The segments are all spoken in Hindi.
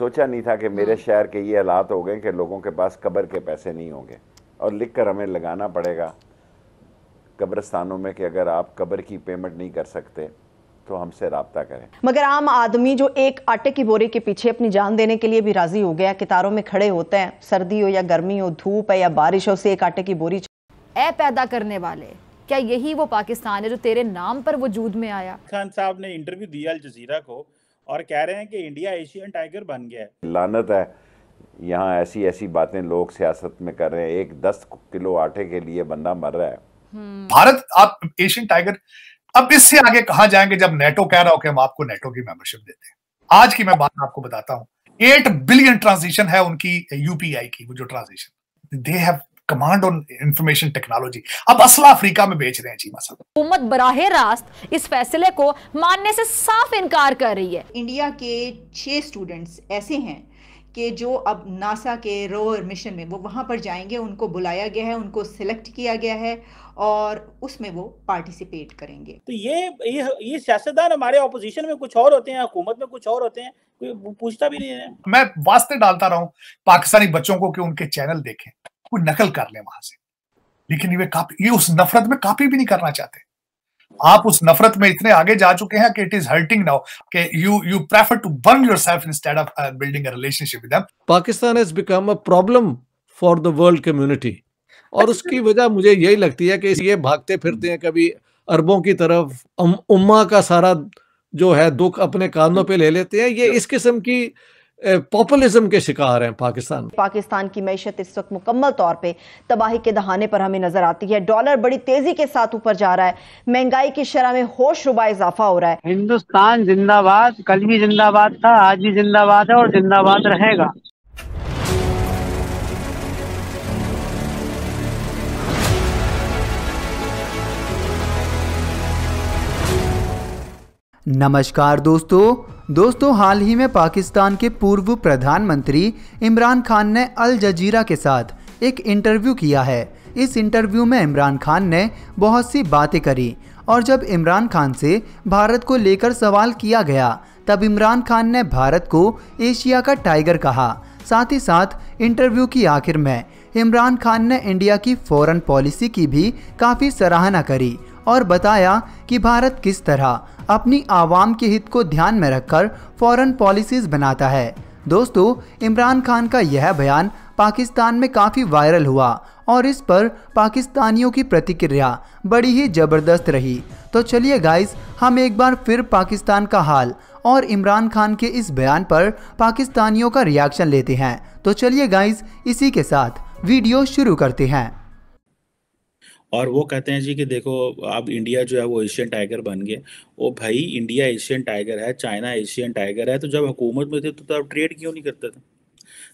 सोचा नहीं था कि मेरे हाँ। शहर के ये हालात हो गए कि लोगों के पास कब्र के पैसे नहीं होंगे और लिख कर हमें लगाना पड़ेगा कब्रस्तानों में कि अगर आप कब्र की पेमेंट नहीं कर सकते तो हमसे रबता करें मगर आम आदमी जो एक आटे की बोरी के पीछे अपनी जान देने के लिए भी राजी हो गया कितारों में खड़े होते हैं सर्दी हो या गर्मी हो धूप है या बारिश हो से एक आटे की बोरी ए पैदा करने वाले क्या यही वो पाकिस्तान है जो तेरे नाम पर वजूद में आया खान साहब ने इंटरव्यू दिया अल जजीरा को और कह रहे हैं कि इंडिया एशियन टाइगर बन गया है लानत है यहाँ ऐसी ऐसी बातें लोग सियासत में कर रहे हैं एक दस किलो आटे के लिए बंदा मर रहा है हम्म। भारत आप एशियन टाइगर अब इससे आगे कहा जाएंगे जब नेटो कह रहा हो कि हम आपको नेटो की मेंबरशिप देते हैं आज की मैं बात आपको बताता हूँ एट बिलियन ट्रांजिशन है उनकी यूपीआई की वो जो transition they have command on information technology अब असला अफ्रीका में बेच रहे हैं चीमा साहब हुकूमत बराह रास्त इस फैसले को मानने से साफ इनकार कर रही है इंडिया के छह स्टूडेंट्स ऐसे हैं कि जो अब नासा के रोवर मिशन में वो वहाँ पर जाएंगे उनको बुलाया गया है उनको सिलेक्ट किया गया है और उसमें वो पार्टिसिपेट करेंगे तो ये ये ये सियासतदान हमारे ऑपोजिशन में कुछ और होते हैं हुकूमत में कुछ और होते हैं कोई पूछता भी नहीं है मैं वास्ते डालता रहा हूँ पाकिस्तानी बच्चों को कि उनके चैनल देखें वो नकल कर ले वहां से लेकिन ये काफी ये उस नफरत में काफी भी नहीं करना चाहते आप उस नफरत में इतने आगे जा चुके हैं कि इट इज हर्टिंग नाउ कि you you prefer to burn yourself instead of building a relationship with them Pakistan has become a problem for the world community और अच्छा। उसकी वजह मुझे यही लगती है कि ये भागते फिरते हैं कभी अरबों की तरफ उम्मा का सारा जो है दुख अपने कानों पे ले लेते हैं ये अच्छा। इस किस्म की पॉपुलिज्म के शिकार हैं पाकिस्तान पाकिस्तान की मैशत इस वक्त मुकम्मल तौर पे तबाही के दहाने पर हमें नजर आती है डॉलर बड़ी तेजी के साथ ऊपर जा रहा है महंगाई की शरह में होश रुबा इजाफा हो रहा है हिंदुस्तान जिंदाबाद कल भी जिंदाबाद था आज भी जिंदाबाद है और जिंदाबाद रहेगा नमस्कार दोस्तों दोस्तों हाल ही में पाकिस्तान के पूर्व प्रधानमंत्री इमरान खान ने अल जजीरा के साथ एक इंटरव्यू किया है इस इंटरव्यू में इमरान खान ने बहुत सी बातें करी और जब इमरान खान से भारत को लेकर सवाल किया गया तब इमरान खान ने भारत को एशिया का टाइगर कहा साथ ही साथ इंटरव्यू की आखिर में इमरान खान ने इंडिया की फॉरेन पॉलिसी की भी काफ़ी सराहना करी और बताया कि भारत किस तरह अपनी आवाम के हित को ध्यान में रखकर फॉरेन पॉलिसीज बनाता है दोस्तों इमरान खान का यह बयान पाकिस्तान में काफ़ी वायरल हुआ और इस पर पाकिस्तानियों की प्रतिक्रिया बड़ी ही ज़बरदस्त रही तो चलिए गाइस हम एक बार फिर पाकिस्तान का हाल और इमरान खान के इस बयान पर पाकिस्तानियों का रिएक्शन लेते हैं तो चलिए गाइस इसी के साथ वीडियो शुरू करते हैं और वो कहते हैं जी कि देखो अब इंडिया जो है वो एशियन टाइगर बन गए ओ भाई इंडिया एशियन टाइगर है चाइना एशियन टाइगर है तो जब हुकूमत में थे तो तब ट्रेड क्यों नहीं करते थे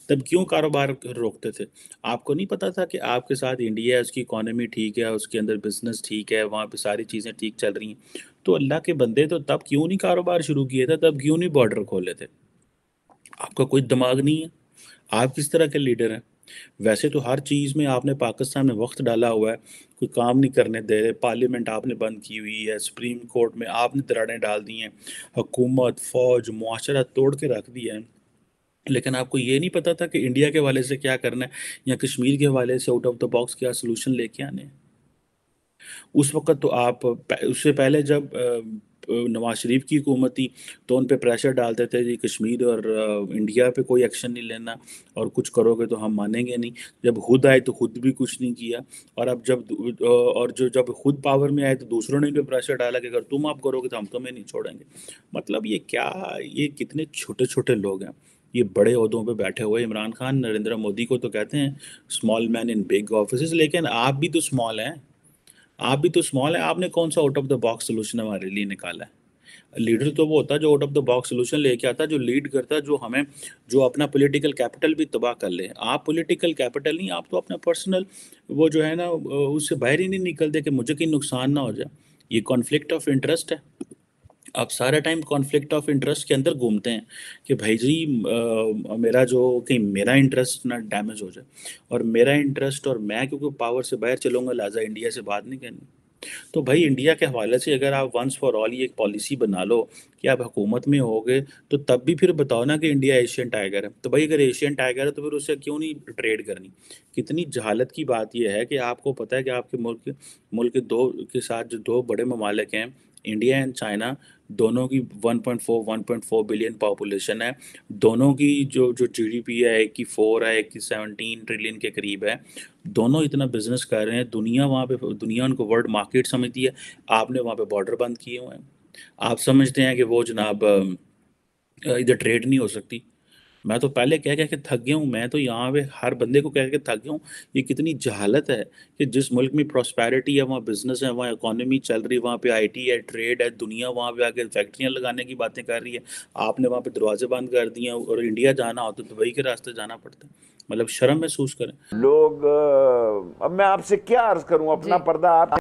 तब क्यों कारोबार रोकते थे आपको नहीं पता था कि आपके साथ इंडिया है उसकी इकोनॉमी ठीक है उसके अंदर बिजनेस ठीक है वहाँ पे सारी चीज़ें ठीक चल रही हैं तो अल्लाह के बंदे तो तब क्यों नहीं कारोबार शुरू किए थे तब क्यों नहीं बॉर्डर खोले थे आपका कोई दिमाग नहीं है आप किस तरह के लीडर हैं वैसे तो हर चीज़ में आपने पाकिस्तान में वक्त डाला हुआ है कोई काम नहीं करने दे रहे पार्लियामेंट आपने बंद की हुई है सुप्रीम कोर्ट में आपने दराड़ें डाल दी हैं हुकूमत फौज माशरा तोड़ के रख दिया है लेकिन आपको ये नहीं पता था कि इंडिया के वाले से क्या करना है या कश्मीर के वाले से आउट ऑफ द बॉक्स क्या सोलूशन लेके आने उस वक्त तो आप उससे पहले जब नवाज शरीफ की हुकूमत थी तो उन पर प्रेशर डालते थे जी कश्मीर और इंडिया पे कोई एक्शन नहीं लेना और कुछ करोगे तो हम मानेंगे नहीं जब खुद आए तो खुद भी कुछ नहीं किया और अब जब और जो जब खुद पावर में आए तो दूसरों ने भी प्रेशर डाला कि अगर तुम आप करोगे तो हम तुम्हें नहीं छोड़ेंगे मतलब ये क्या ये कितने छोटे छोटे लोग हैं ये बड़े अहदों पे बैठे हुए इमरान खान नरेंद्र मोदी को तो कहते हैं small man in big office लेकिन आप भी तो स्मॉल हैं आप भी तो स्मॉल है आपने कौन सा out of the box solution हमारे लिए निकाला है लीडर तो वो होता है जो out of the box solution लेके आता है जो लीड करता है जो हमें जो अपना पॉलिटिकल कैपिटल भी तबाह कर ले आप पॉलिटिकल कैपिटल नहीं आप तो अपना पर्सनल वो जो है ना उससे बाहर ही नहीं निकलते कि मुझे कहीं नुकसान ना हो जाए ये कॉन्फ्लिक्ट ऑफ इंटरेस्ट है आप सारा टाइम कॉन्फ्लिक्ट ऑफ इंटरेस्ट के अंदर घूमते हैं कि भाई जी आ, मेरा जो कहीं मेरा इंटरेस्ट ना डैमेज हो जाए और मेरा इंटरेस्ट और मैं क्योंकि पावर से बाहर चलूंगा लिहाजा इंडिया से बात नहीं करनी तो भाई इंडिया के हवाले से अगर आप वंस फॉर ऑल ये एक पॉलिसी बना लो कि आप हुकूमत में हो गए तो तब भी फिर बताओ ना कि इंडिया एशियन टाइगर है तो भाई अगर एशियन टाइगर है तो फिर उससे क्यों नहीं ट्रेड करनी कितनी जहालत की बात यह है कि आपको पता है कि आपके मुल्क मुल्क के दो के साथ जो दो बड़े ममालिक हैं इंडिया एंड चाइना दोनों की 1.4 1.4 बिलियन पॉपुलेशन है दोनों की जो जो जीडीपी है एक की फोर है एक की सेवनटीन ट्रिलियन के करीब है दोनों इतना बिजनेस कर रहे हैं दुनिया वहाँ पे दुनिया उनको वर्ल्ड मार्केट समझती है आपने वहाँ पे बॉर्डर बंद किए हुए हैं आप समझते हैं कि वो जनाब इधर ट्रेड नहीं हो सकती मैं तो पहले कह कह के थक गया हूँ मैं तो यहाँ पे हर बंदे को कह के थक गया हूँ ये कितनी जहालत है कि जिस मुल्क में प्रॉस्पैरिटी है वहाँ बिजनेस है वहाँ इकोनॉमी चल रही है वहाँ पे आईटी है ट्रेड है दुनिया वहाँ पे आके फैक्ट्रियाँ लगाने की बातें कर रही है आपने वहाँ पे दरवाजे बंद कर दिए और इंडिया जाना हो तो दुबई के रास्ते जाना पड़ता है मतलब शर्म महसूस करें लोग अब मैं आपसे क्या अर्ज करूँ अपना पर्दा आप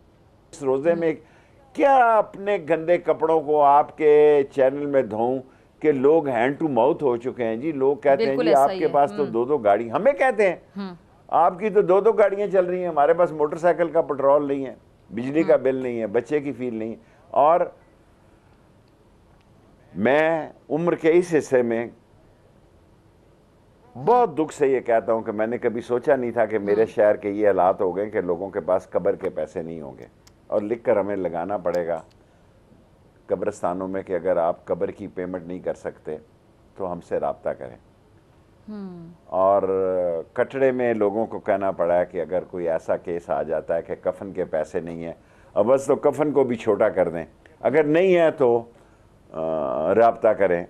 इस रोजे में हम्म। क्या अपने गंदे कपड़ों को आपके चैनल में धोऊं कि लोग हैंड टू माउथ हो चुके हैं जी लोग कहते हैं जी आपके पास तो हम्म। दो दो गाड़ी हमें कहते हैं हम्म। आपकी तो दो दो गाड़ियाँ चल रही हैं हमारे पास मोटरसाइकिल का पेट्रोल नहीं है बिजली का हम्म। बिल नहीं है बच्चे की फील नहीं है और मैं उम्र के इस हिस्से में बहुत दुख से ये कहता हूँ कि मैंने कभी सोचा नहीं था कि मेरे शहर के ये हालात हो गए कि लोगों के पास कबर के पैसे नहीं होंगे और लिख कर हमें लगाना पड़ेगा कब्रस्तानों में कि अगर आप कब्र की पेमेंट नहीं कर सकते तो हमसे रबता करें हम्म। और कटड़े में लोगों को कहना पड़ा है कि अगर कोई ऐसा केस आ जाता है कि कफन के पैसे नहीं है अब बस तो कफन को भी छोटा कर दें अगर नहीं है तो रबता करें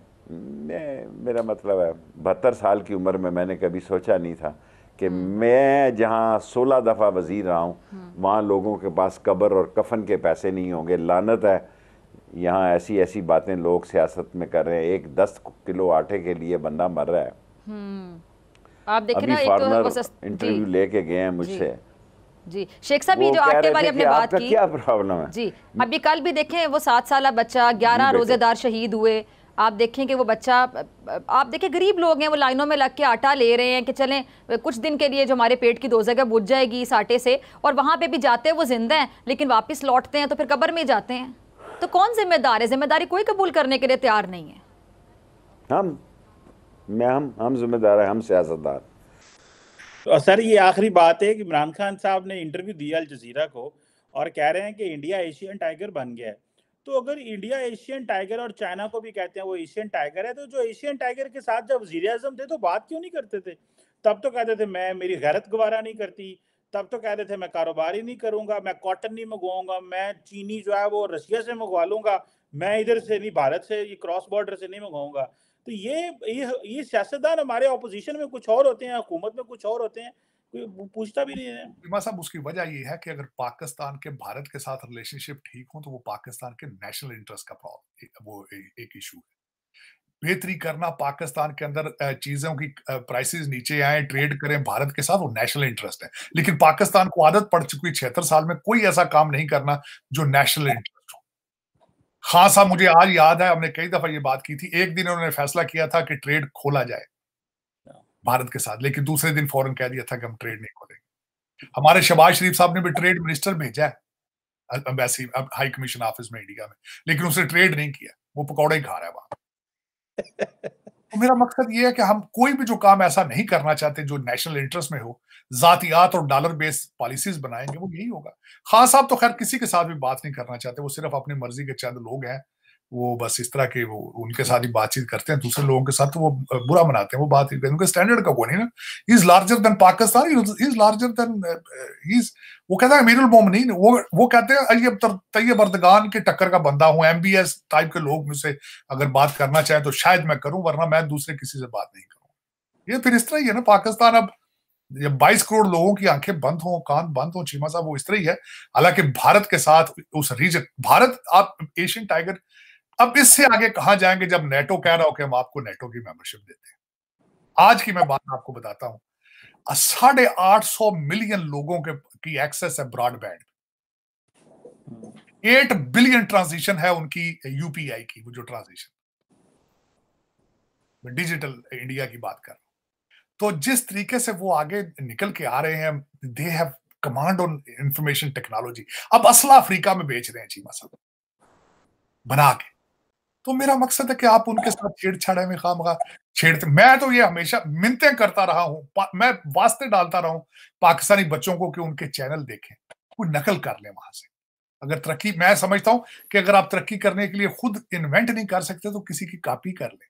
मैं मेरा मतलब है बहत्तर साल की उम्र में मैंने कभी सोचा नहीं था कि हम्म। मैं जहाँ सोलह दफ़ा वज़ीर रहा हूँ हम्म। वहाँ लोगों के पास कब्र और कफन के पैसे नहीं होंगे लानत है यहाँ ऐसी ऐसी बातें लोग सियासत में कर रहे हैं एक दस किलो आटे के लिए बंदा मर रहा है हम्म। आप देखिए ना एक तो इंटरव्यू लेके गए हैं मुझसे जी शेख साहब ये जो आटे वाली अपने बात की क्या प्रॉब्लम है जी अभी कल भी देखें वो सात साल बच्चा ग्यारह रोजेदार शहीद हुए आप देखें कि वो बच्चा आप देखें गरीब लोग हैं वो लाइनों में लग के आटा ले रहे हैं कि चलें कुछ दिन के लिए जो हमारे पेट की दो है बुझ जाएगी इस आटे से और वहाँ पे भी जाते हैं वो जिंदा हैं लेकिन वापस लौटते हैं तो फिर कब्र में जाते हैं तो कौन जिम्मेदार है जिम्मेदारी कोई कबूल करने के लिए तैयार नहीं है हम मैं हम हम जिम्मेदार है हम सियासतदार तो सर ये आखिरी बात है कि इमरान खान साहब ने इंटरव्यू दिया अल जजीरा को और कह रहे हैं कि इंडिया एशियन टाइगर बन गया है तो अगर इंडिया एशियन टाइगर और चाइना को भी कहते हैं वो एशियन टाइगर है तो जो एशियन टाइगर के साथ जब वजीर थे तो बात क्यों नहीं करते थे तब तो कहते थे मैं मेरी गैरत गुवारा नहीं करती तब तो कह रहे थे मैं कारोबार ही नहीं करूंगा मैं कॉटन नहीं मंगवाऊंगा मैं चीनी जो है वो रशिया से मंगवा लूंगा मैं इधर से नहीं भारत से ये क्रॉस बॉर्डर से नहीं मंगवाऊंगा तो ये ये ये सियासतदान हमारे अपोजिशन में कुछ और होते हैं हुकूमत में कुछ और होते हैं पूछता भी नहीं है साहब उसकी वजह ये है कि अगर पाकिस्तान के भारत के साथ रिलेशनशिप ठीक हो तो वो पाकिस्तान के नेशनल इंटरेस्ट का प्रॉब्लम वो एक इशू है बेहतरी करना पाकिस्तान के अंदर चीजों की प्राइसेस नीचे आए ट्रेड करें भारत के साथ वो नेशनल इंटरेस्ट है लेकिन पाकिस्तान को आदत पड़ चुकी है छिहत्तर साल में कोई ऐसा काम नहीं करना जो नेशनल इंटरेस्ट हो हाँ साहब मुझे आज याद है हमने कई दफा ये बात की थी एक दिन उन्होंने फैसला किया था कि ट्रेड खोला जाए भारत के साथ लेकिन दूसरे दिन फौरन कह दिया था कि हम ट्रेड नहीं खोलेंगे हमारे शबाज शरीफ साहब ने भी ट्रेड मिनिस्टर भेजा है हाई कमीशन ऑफिस में इंडिया में लेकिन उसने ट्रेड नहीं किया वो पकौड़े ही खा रहा है वहां तो मेरा मकसद ये है कि हम कोई भी जो काम ऐसा नहीं करना चाहते जो नेशनल इंटरेस्ट में हो जातियात और डॉलर बेस्ड पॉलिसीज बनाएंगे वो यही होगा खान हाँ साहब तो खैर किसी के साथ भी बात नहीं करना चाहते वो सिर्फ अपनी मर्जी के चंद लोग हैं वो बस इस तरह के वो उनके हाँ। साथ ही बातचीत करते हैं दूसरे लोगों के साथ तो वो बुरा मनाते हैं वो बात उनका स्टैंडर्ड का वो नहीं ना is larger than Pakistan is larger than is वो कहता है अमीरुल मोमिनीन वो वो कहते हैं अयब तैयब अर्दगान के टक्कर का बंदा हूं एमबीएस टाइप के लोग मुझसे अगर बात करना चाहे तो शायद मैं करूँ वरना मैं दूसरे किसी से बात नहीं करूँ ये फिर इस तरह ही है ना पाकिस्तान अब जब 22 करोड़ लोगों की आंखें बंद हों कान बंद हों चीमा साहब वो इस तरह ही है हालांकि भारत के साथ उस रीजन भारत आप एशियन टाइगर अब इससे आगे कहा जाएंगे जब नेटो कह रहा हो कि हम आपको नेटो की मेंबरशिप देते हैं आज की मैं बात आपको बताता हूं साढ़े आठ सौ मिलियन लोगों के की एक्सेस है ब्रॉडबैंड एट बिलियन ट्रांजिशन है उनकी यूपीआई की वो जो ट्रांजिशन डिजिटल इंडिया की बात कर रहा तो जिस तरीके से वो आगे निकल के आ रहे हैं they have command on information technology अब असला अफ्रीका में बेच रहे हैं चीमा साहब बना के तो मेरा मकसद है कि आप उनके साथ छेड़छाड़े में खाम खा छेड़ते मैं तो ये हमेशा मिनते करता रहा हूँ मैं वास्ते डालता रहा हूँ पाकिस्तानी बच्चों को कि उनके चैनल देखें कोई नकल कर लें वहां से अगर तरक्की मैं समझता हूँ कि अगर आप तरक्की करने के लिए खुद इन्वेंट नहीं कर सकते तो किसी की कापी कर ले।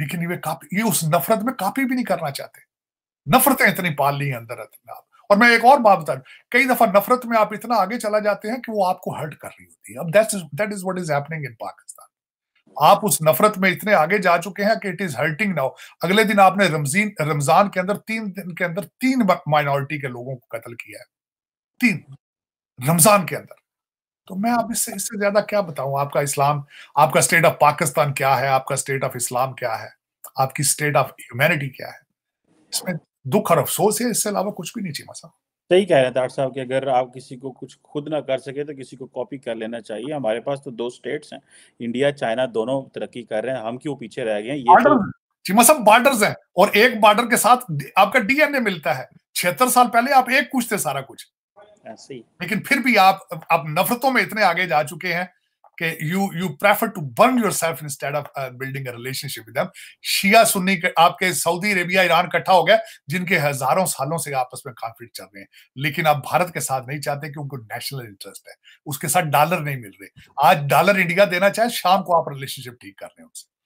लेकिन ये कापी ये उस नफरत में कापी भी नहीं करना चाहते नफरतें इतनी पाल ली अंदर अपने आप और मैं एक और बात बता रहा कई दफा नफरत में आप इतना आगे चला जाते हैं कि वो आपको हर्ट कर रही होती है अब that is that is what is happening in Pakistan आप उस नफरत में इतने आगे जा चुके हैं कि इट इज हर्टिंग नाउ अगले दिन आपने रमजीन रमजान के अंदर तीन दिन के अंदर तीन माइनॉरिटी के लोगों को कत्ल किया है तीन रमजान के अंदर तो मैं आप इससे इससे ज्यादा क्या बताऊं आपका इस्लाम आपका स्टेट ऑफ पाकिस्तान क्या है आपका स्टेट ऑफ इस्लाम क्या है आपकी स्टेट ऑफ ह्यूमैनिटी क्या है इसमें दुख और अफसोस है इससे अलावा कुछ भी नहीं चाहिए मसा सही कह रहे हैं डॉक्टर साहब कि अगर आप किसी को कुछ खुद ना कर सके तो किसी को कॉपी कर लेना चाहिए हमारे पास तो दो स्टेट्स हैं इंडिया चाइना दोनों तरक्की कर रहे हैं हम क्यों पीछे रह गए ये तो है और एक बॉर्डर के साथ आपका डीएनए मिलता है छिहत्तर साल पहले आप एक कुछ थे सारा कुछ ऐसे ही लेकिन फिर भी आप आप नफरतों में इतने आगे जा चुके हैं okay, you you prefer to burn yourself instead of uh, building a relationship with शिया सुन्नी के, आपके सऊदी अरेबिया ईरान इकट्ठा हो गया जिनके हजारों सालों से आपस में कॉन्फ्लिक्ट चल रहे हैं लेकिन आप भारत के साथ नहीं चाहते कि उनको नेशनल इंटरेस्ट है उसके साथ डॉलर नहीं मिल रहे आज डॉलर इंडिया देना चाहे शाम को आप रिलेशनशिप ठीक कर रहे हैं उनसे